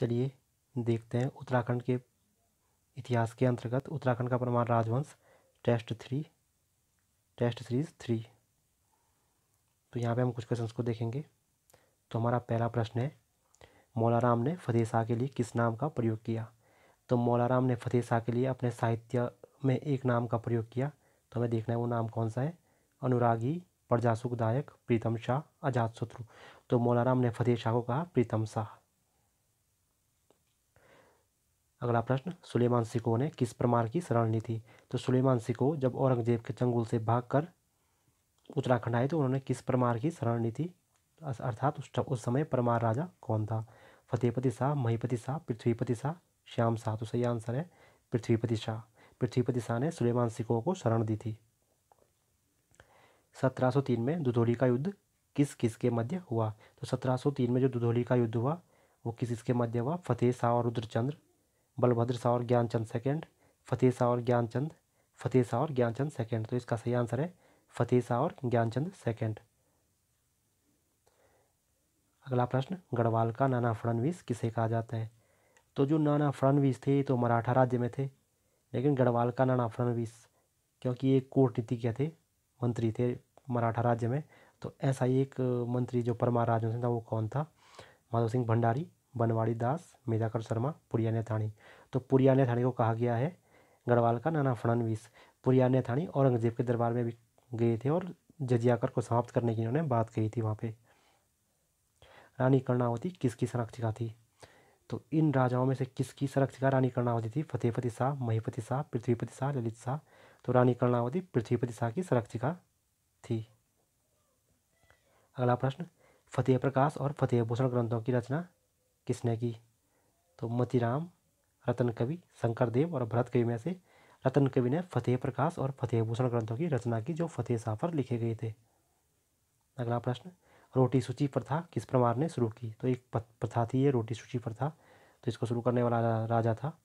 चलिए देखते हैं उत्तराखंड के इतिहास के अंतर्गत उत्तराखंड का प्रमाण राजवंश test three test series three तो यहाँ पे हम कुछ क्वेश्चन को देखेंगे तो हमारा पहला प्रश्न है मौलाराम ने फतेह शाह के लिए किस नाम का प्रयोग किया तो मौलाराम ने फतेह शाह के लिए अपने साहित्य में एक नाम का प्रयोग किया तो हमें देखना है वो नाम कौन सा है अनुरागी प्रजासुख दायक प्रीतम शाह अजात शत्रु तो मौलाराम ने फतेह शाह को कहा प्रीतम शाह अगला प्रश्न सुलेमान सिको ने किस प्रमाण की शरण ली थी तो सुलेमान सिको जब औरंगजेब के चंगुल से भागकर उत्तराखंड आए तो उन्होंने किस प्रमाण की शरण ली थी अर्थात उस, उस समय परमार राजा कौन था फतेहपति शाह महीपति शाह पृथ्वीपति शाह श्याम शाह तो सही आंसर है पृथ्वीपति शाह पृथ्वीपति शाह ने सुलेमान सिको को शरण दी थी 1703 में दुधोली का युद्ध किस किस के मध्य हुआ तो 1703 में जो दुधोली का युद्ध हुआ वो किस किसके मध्य हुआ फतेह शाह और रुद्रचंद्र बलभद्र शाह और ज्ञानचंद सेकंड फतेह शाह और ज्ञानचंद फतेह शाह और ज्ञानचंद सेकेंड तो इसका सही आंसर है फतेह शाह और ज्ञानचंद सेकेंड अगला प्रश्न गढ़वाल का नाना फडनवीस किसे कहा जाता है तो जो नाना फडनवीस थे तो मराठा राज्य में थे लेकिन गढ़वाल का नाना फडनवीस क्योंकि ये कूटनीतिज्ञ थे मंत्री थे मराठा राज्य में तो ऐसा ही एक मंत्री जो परमार राजवंश था वो कौन था माधव सिंह भंडारी बनवाड़ी दास मेधाकर शर्मा पुरियाने थानी तो पुरियाने थानी को कहा गया है गढ़वाल का नाना फडनवीस पुरियाने थानी औरंगजेब के दरबार में भी गए थे और जजियाकर को समाप्त करने की इन्होंने बात कही थी वहाँ पे रानी कर्णावती किसकी संरक्षिका थी तो इन राजाओं में से किसकी संरक्षिका रानी कर्णावती थी फतेहपति शाह महीपति शाह पृथ्वीपति शाह ललित शाह तो रानी कर्णावती पृथ्वीपति शाह की संरक्षिका थी अगला प्रश्न फतेह प्रकाश और फतेह भूषण ग्रंथों की रचना किसने की तो राम रतन कवि शंकर देव और भरत कवि में से रतन कवि ने फतेह प्रकाश और फतेह भूषण ग्रंथों की रचना की जो फतेह शाह पर लिखे गए थे अगला प्रश्न रोटी सूची प्रथा किस प्रमार ने शुरू की तो एक प्रथा थी ये रोटी सूची प्रथा तो इसको शुरू करने वाला राजा था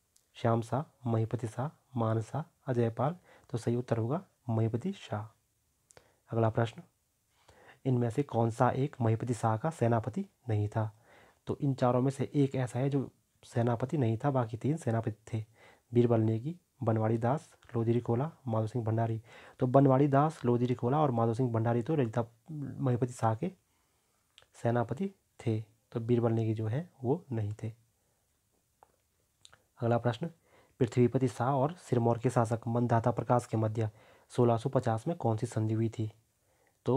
श्याम शाह महीपति शाह मान शाह अजयपाल तो सही उत्तर होगा महीपति शाह अगला प्रश्न इनमें से कौन सा एक महीपति शाह का सेनापति नहीं था तो इन चारों में से एक ऐसा है जो सेनापति नहीं था बाकी तीन सेनापति थे बीरबल नेगी बनवाड़ी दास लोधिरी कोला माधो सिंह भंडारी तो बनवाड़ी दास लोधिरी कोला और माधो सिंह भंडारी तो ललिता महिपति शाह के सेनापति थे तो बीरबल नेगी जो है वो नहीं थे अगला प्रश्न पृथ्वीपति शाह और सिरमौर के शासक मनदाता प्रकाश के मध्य 1650 में कौन सी संधि हुई थी तो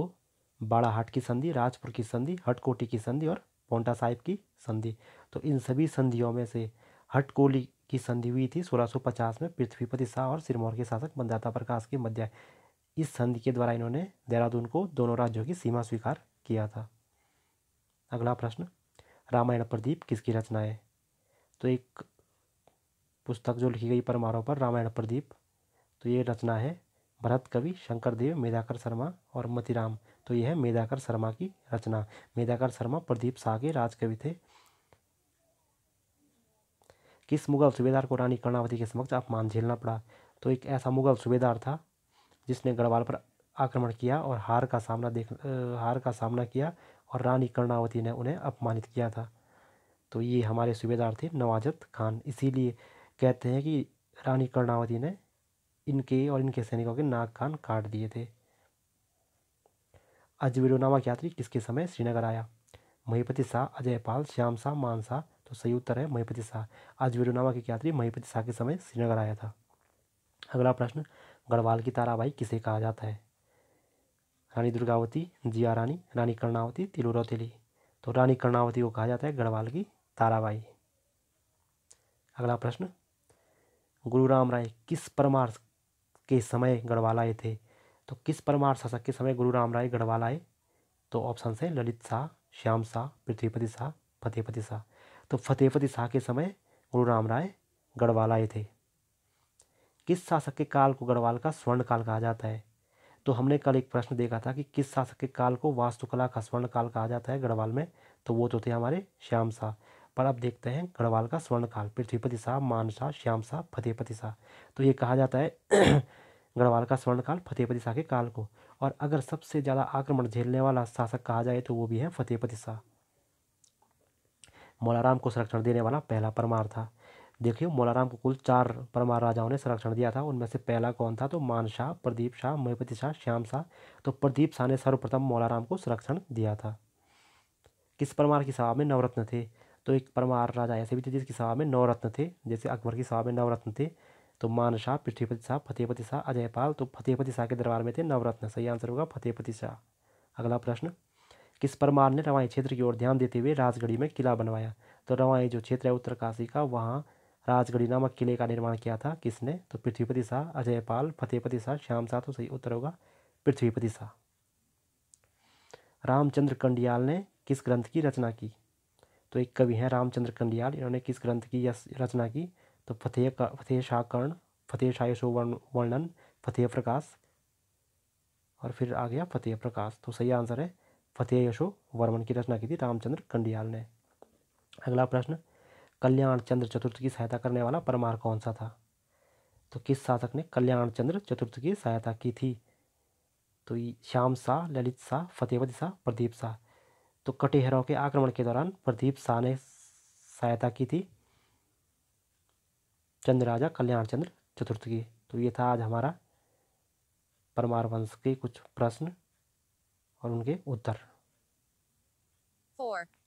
बाड़ाहाट की संधि राजपुर की संधि हटकोटी की संधि और पोंटा साहिब की संधि तो इन सभी संधियों में से हट कोली की संधि हुई थी 1650 में पृथ्वीपति शाह और सिरमौर के शासक मंदाता प्रकाश के मध्य इस संधि के द्वारा इन्होंने देहरादून को दोनों राज्यों की सीमा स्वीकार किया था अगला प्रश्न रामायण प्रदीप किसकी रचना है तो एक पुस्तक जो लिखी गई परमारों पर रामायण प्रदीप तो ये रचना है भरत कवि शंकर देव मेधाकर शर्मा और मतिराम तो यह है मेधाकर शर्मा की रचना मेधाकर शर्मा प्रदीप शाह के राजकवि थे किस मुगल सूबेदार को रानी कर्णावती के समक्ष अपमान झेलना पड़ा तो एक ऐसा मुगल सूबेदार था जिसने गढ़वाल पर आक्रमण किया और हार का सामना देख हार का सामना किया और रानी कर्णावती ने उन्हें अपमानित किया था तो ये हमारे सूबेदार थे नवाजत खान इसीलिए कहते हैं कि रानी कर्णावती ने इनके और इनके सैनिकों के नाक खान काट दिए थे अजवीडो नामक यात्री किसके समय श्रीनगर आया महीपति शाह अजय पाल श्याम शाह मान शाह तो सही उत्तर है महीपति शाह अजवीडो नामक एक यात्री महीपति शाह के समय श्रीनगर आया था अगला प्रश्न गढ़वाल की ताराबाई किसे कहा जाता है रानी दुर्गावती जिया रानी रानी कर्णावती तिलोरौतेली तो रानी कर्णावती को कहा जाता है गढ़वाल की ताराबाई अगला प्रश्न गुरु राम राय किस परमार्श के समय गढ़वाल आए थे तो किस परमार शासक के समय गुरु राम राय गढ़वाल आए तो ऑप्शन से ललित शाह श्याम शाह पृथ्वीपति शाह फतेहपति शाह तो फतेहपति शाह के समय गुरु राम राय गढ़वाल आए थे किस शासक के काल को गढ़वाल का स्वर्ण काल कहा जाता है तो हमने कल एक प्रश्न देखा था कि किस शासक के काल को वास्तुकला का स्वर्ण काल कहा जाता है गढ़वाल में तो वो तो थे हमारे श्याम शाह पर अब देखते हैं गढ़वाल का स्वर्ण काल पृथ्वीपति शाह मान शाह श्याम शाह फतेहपति शाह तो ये कहा जाता है गढ़वाल का स्वर्णकाल फतेहपति शाह के काल को और अगर सबसे ज़्यादा आक्रमण झेलने वाला शासक कहा जाए तो वो भी है फतेहपति शाह मौलाराम को संरक्षण देने वाला पहला परमार था देखिए मौलाराम को कुल चार परमार राजाओं ने संरक्षण दिया था उनमें से पहला कौन था तो मान शाह प्रदीप शाह महपति शाह श्याम शाह तो प्रदीप शाह ने सर्वप्रथम मौलाराम को संरक्षण दिया था किस परमार की सभा में नवरत्न थे तो एक परमार राजा ऐसे भी थे जिसकी सभा में नवरत्न थे जैसे अकबर की सभा में नवरत्न थे तो मानशाह पृथ्वीपति शाह फतेहपति शाह अजयपाल तो फतेहपति शाह के दरबार में थे नवरत्न सही आंसर होगा फतेहपति शाह अगला प्रश्न किस परमार ने रवाई क्षेत्र की ओर ध्यान देते हुए राजगढ़ी में किला बनवाया तो रवाई जो क्षेत्र है उत्तरकाशी का वहाँ राजगढ़ी नामक किले का निर्माण किया था किसने तो पृथ्वीपति शाह अजयपाल फतेहपति शाह श्याम शाह तो सही उत्तर होगा पृथ्वीपति शाह रामचंद्र कंडियाल ने किस ग्रंथ की रचना की तो एक कवि हैं रामचंद्र कंडियाल इन्होंने किस ग्रंथ की रचना की तो फतेह का फतेह शाह कर्ण फतेह शाह यशो वर्णन फतेह प्रकाश और फिर आ गया फतेह प्रकाश तो सही आंसर है फतेह यशो वर्मन की रचना की थी रामचंद्र कंडियाल ने अगला प्रश्न कल्याण चंद्र चतुर्थ की सहायता करने वाला परमार कौन सा था तो किस शासक ने कल्याण चंद्र चतुर्थ की सहायता की थी तो श्याम शाह ललित शाह फतेहवती शाह प्रदीप शाह तो कटेहरों के आक्रमण के दौरान प्रदीप शाह ने सहायता की थी चंद्र राजा कल्याण चंद्र चतुर्थी तो ये था आज हमारा परमार वंश के कुछ प्रश्न और उनके उत्तर Four.